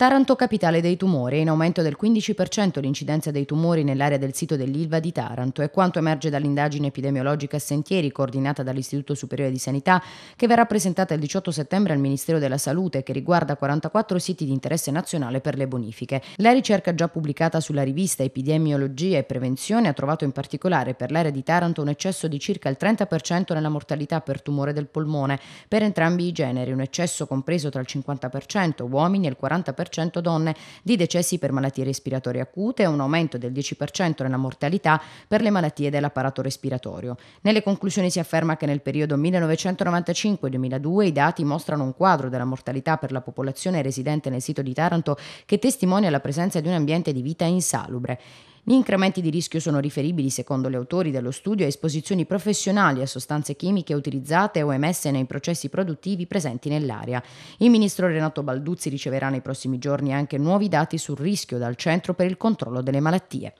Taranto capitale dei tumori, è in aumento del 15% l'incidenza dei tumori nell'area del sito dell'Ilva di Taranto, è quanto emerge dall'indagine epidemiologica a Sentieri coordinata dall'Istituto Superiore di Sanità che verrà presentata il 18 settembre al Ministero della Salute che riguarda 44 siti di interesse nazionale per le bonifiche. La ricerca già pubblicata sulla rivista Epidemiologia e Prevenzione ha trovato in particolare per l'area di Taranto un eccesso di circa il 30% nella mortalità per tumore del polmone per entrambi i generi, un eccesso compreso tra il 50% uomini e il 40% 100 donne di decessi per malattie respiratorie acute e un aumento del 10% nella mortalità per le malattie dell'apparato respiratorio. Nelle conclusioni si afferma che nel periodo 1995-2002 i dati mostrano un quadro della mortalità per la popolazione residente nel sito di Taranto che testimonia la presenza di un ambiente di vita insalubre. Gli incrementi di rischio sono riferibili, secondo gli autori dello studio, a esposizioni professionali a sostanze chimiche utilizzate o emesse nei processi produttivi presenti nell'area. Il ministro Renato Balduzzi riceverà nei prossimi giorni anche nuovi dati sul rischio dal Centro per il controllo delle malattie.